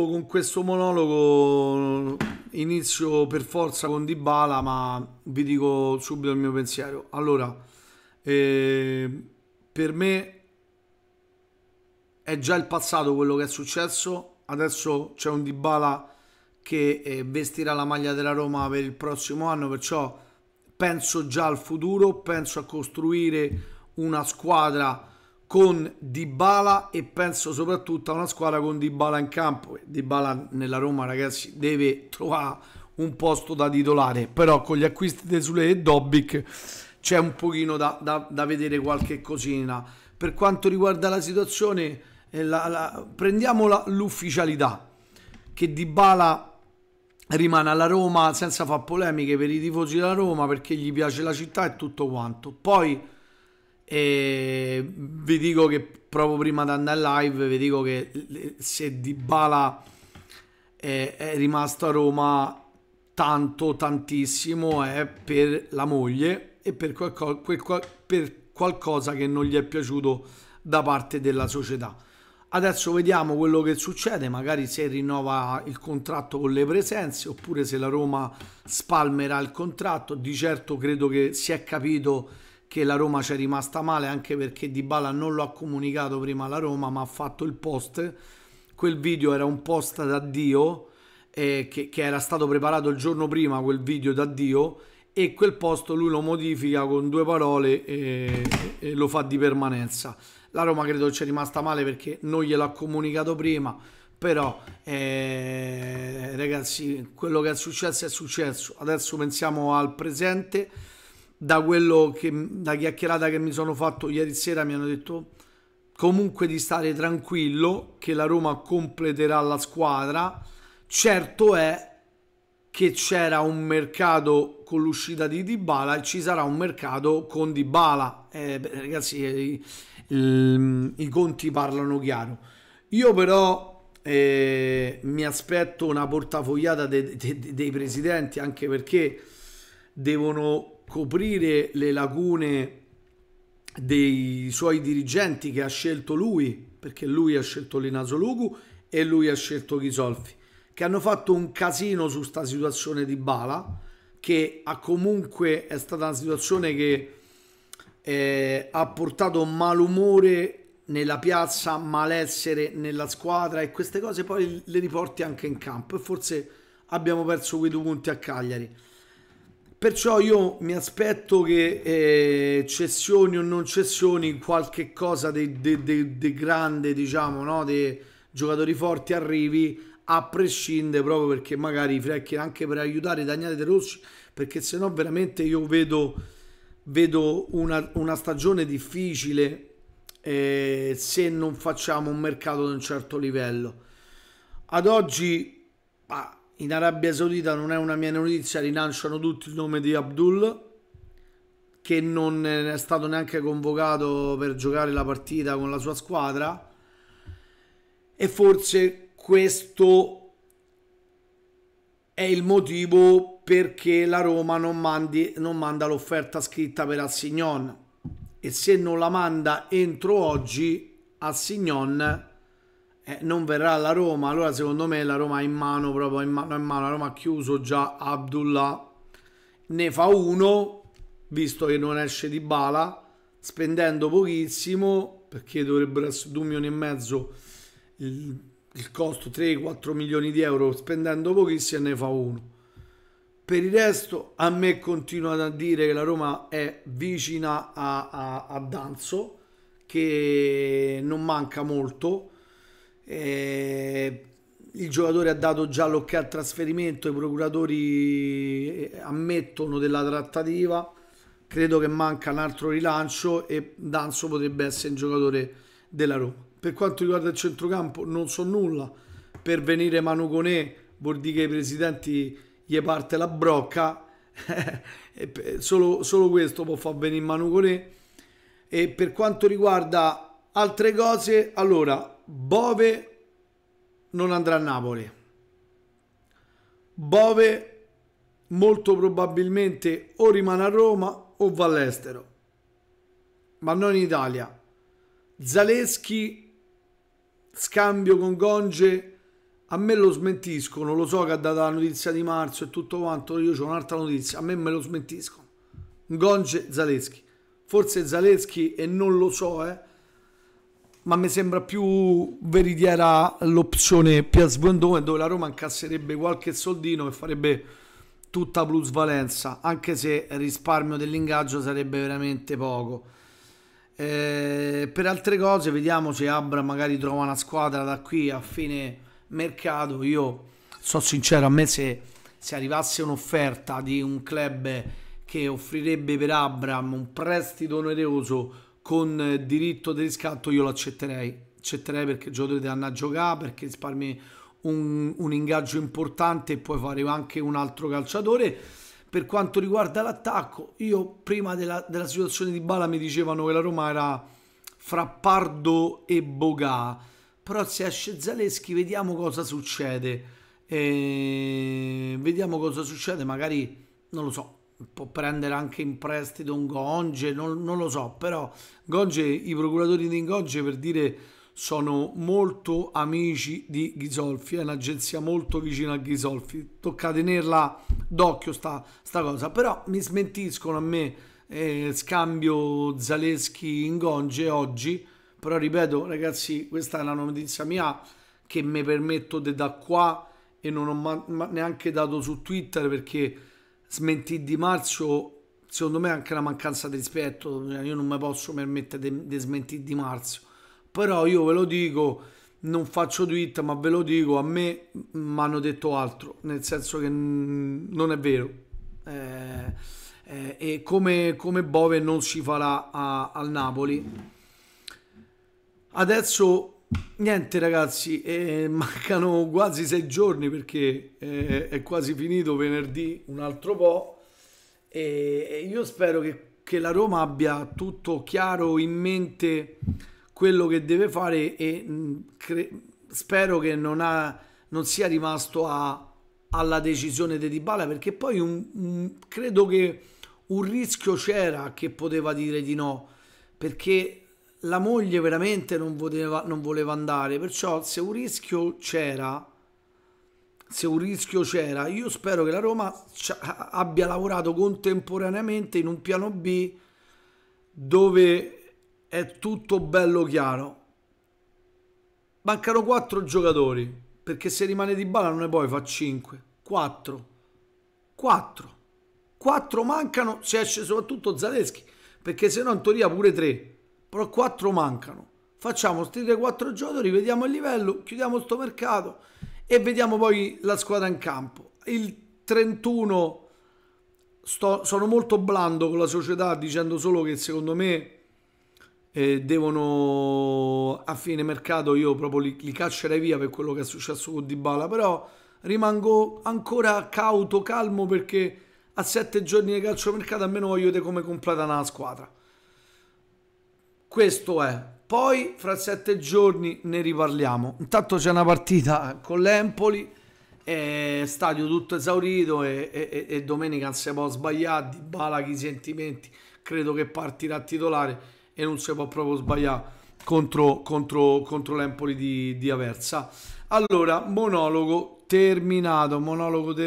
con questo monologo inizio per forza con Dybala, ma vi dico subito il mio pensiero. Allora, eh, per me è già il passato quello che è successo, adesso c'è un Dybala che eh, vestirà la maglia della Roma per il prossimo anno, perciò penso già al futuro, penso a costruire una squadra con Dybala e penso soprattutto a una squadra con Dybala in campo. Dybala nella Roma, ragazzi, deve trovare un posto da titolare, però con gli acquisti di Sule e Dobbic c'è un pochino da, da, da, vedere qualche cosina. Per quanto riguarda la situazione, eh, la, la, prendiamo l'ufficialità che Dybala rimane alla Roma senza far polemiche per i tifosi della Roma perché gli piace la città e tutto quanto. Poi e vi dico che proprio prima di andare live, vi dico che se Dybala è, è rimasto a Roma tanto, tantissimo, è per la moglie e per, qualco, quel, per qualcosa che non gli è piaciuto da parte della società. Adesso vediamo quello che succede, magari se rinnova il contratto con le presenze oppure se la Roma spalmerà il contratto. Di certo credo che si è capito che la Roma ci è rimasta male anche perché Dybala non lo ha comunicato prima alla Roma ma ha fatto il post quel video era un post d'addio eh, che, che, era stato preparato il giorno prima quel video da Dio e quel post lui lo modifica con due parole e, e lo fa di permanenza la Roma credo ci è rimasta male perché non gliel'ha comunicato prima però eh, ragazzi quello che è successo è successo adesso pensiamo al presente da quello che da chiacchierata che mi sono fatto ieri sera mi hanno detto comunque di stare tranquillo che la Roma completerà la squadra certo è che c'era un mercato con l'uscita di Dybala e ci sarà un mercato con Dybala eh, ragazzi eh, i, i, i, conti parlano chiaro io però eh, mi aspetto una portafogliata de, de, de, dei presidenti anche perché devono coprire le lacune dei suoi dirigenti che ha scelto lui, perché lui ha scelto Linaso Lugu e lui ha scelto Ghisolfi, che hanno fatto un casino su sta situazione di Bala, che ha comunque è stata una situazione che eh, ha portato malumore nella piazza, malessere nella squadra e queste cose poi le riporti anche in campo e forse abbiamo perso quei due punti a Cagliari. Perciò io mi aspetto che eh, cessioni o non cessioni, qualche cosa di de, de, de, grande, diciamo, no? di giocatori forti arrivi, a prescindere proprio perché magari Frecchi anche per aiutare Daniele De Rossi, perché se no veramente io vedo, vedo una, una, stagione difficile eh, se non facciamo un mercato di un certo livello. Ad oggi... Ah, in Arabia Saudita non è una mia notizia, rinunciano tutti il nome di Abdul che non è stato neanche convocato per giocare la partita con la sua squadra e forse questo è il motivo perché la Roma non, mandi, non manda l'offerta scritta per Assignon e se non la manda entro oggi Assignon eh, non verrà la Roma, allora secondo me la Roma ha in mano, proprio in mano, in mano, la Roma ha chiuso già Abdullah, ne fa uno, visto che non esce di bala, spendendo pochissimo, perché dovrebbero essere 2 milioni e mezzo il, il costo, 3-4 milioni di euro, spendendo pochissimo e ne fa uno. Per il resto a me continua a dire che la Roma è vicina a, a, a Danzo, che non manca molto, eh, il giocatore ha dato già l'ok al trasferimento, i procuratori eh, ammettono della trattativa, credo che manca un altro rilancio e Danzo potrebbe essere un giocatore della Roma. Per quanto riguarda il centrocampo non so nulla, per venire Manu Conè vuol dire che i presidenti gli parte la brocca, solo, solo, questo può far venire Manu Conè. E per quanto riguarda altre cose, allora Bove non andrà a Napoli. Bove molto probabilmente o rimane a Roma o va all'estero, ma non in Italia. Zaleschi, scambio con Gonge, a me lo smentiscono, lo so che ha dato la notizia di marzo e tutto quanto, io ho un'altra notizia, a me me lo smentiscono. Gonge, Zaleschi. Forse Zaleschi, e non lo so, eh, ma mi sembra più veritiera l'opzione Piaz Buendome dove la Roma incasserebbe qualche soldino e farebbe tutta plusvalenza, anche se il risparmio dell'ingaggio sarebbe veramente poco. Eh, per altre cose vediamo se Abra magari trova una squadra da qui a fine mercato. Io sono sincero, a me se, se arrivasse un'offerta di un club che offrirebbe per Abram un prestito oneroso con eh, diritto di riscatto io lo accetterei. Accetterei perché il giocatore ti andare a giocare, perché risparmi un, un ingaggio importante e puoi fare anche un altro calciatore. Per quanto riguarda l'attacco, io prima della, della situazione di Bala mi dicevano che la Roma era fra Pardo e Bogà, però se esce Zaleschi vediamo cosa succede. E... Eh, vediamo cosa succede, magari non lo so, può prendere anche in prestito un Gonge, non, non lo so, però Gonge, i procuratori di Gonge per dire sono molto amici di Ghisolfi, è un'agenzia molto vicina a Ghisolfi, tocca tenerla d'occhio sta, sta cosa, però mi smentiscono a me eh, scambio Zaleschi in Gonge oggi, però ripeto ragazzi questa è una notizia mia che mi permetto di da qua e non ho neanche dato su Twitter perché smentì Di Marzio, secondo me è anche una mancanza di rispetto, io non mi posso permettere di smentire Di Marzio, però io ve lo dico, non faccio tweet, ma ve lo dico, a me mi hanno detto altro, nel senso che non è vero. Eh, eh, e come, come, Bove non si farà a, al Napoli. Adesso Niente ragazzi, eh, mancano quasi sei giorni perché eh, è quasi finito venerdì un altro po' e io spero che, che, la Roma abbia tutto chiaro in mente quello che deve fare e mm, spero che non, ha, non, sia rimasto a, alla decisione di Dybala perché poi un, un, credo che un rischio c'era che poteva dire di no perché la moglie veramente non, poteva, non voleva andare, perciò se un rischio c'era, se un rischio c'era, io spero che la Roma abbia lavorato contemporaneamente in un piano B dove è tutto bello chiaro. Mancano quattro giocatori, perché se rimane di bala non ne puoi fa cinque. Quattro. Quattro. Quattro mancano se esce soprattutto Zaleschi, perché se no in teoria pure tre però 4 mancano. Facciamo questi 4 giocatori, vediamo il livello, chiudiamo sto mercato e vediamo poi la squadra in campo. Il 31 sto, sono molto blando con la società dicendo solo che secondo me eh, devono a fine mercato io proprio li, li caccerei via per quello che è successo con Dybala, però rimango ancora cauto, calmo perché a 7 giorni di calcio mercato almeno voglio vedere come completa una squadra questo è. Poi fra sette giorni ne riparliamo. Intanto c'è una partita con l'Empoli, stadio tutto esaurito e, e, e domenica non si può sbagliare, di i sentimenti, credo che partirà titolare e non si può proprio sbagliare contro, contro, contro l'Empoli di, di Aversa. Allora, monologo terminato, monologo terminato.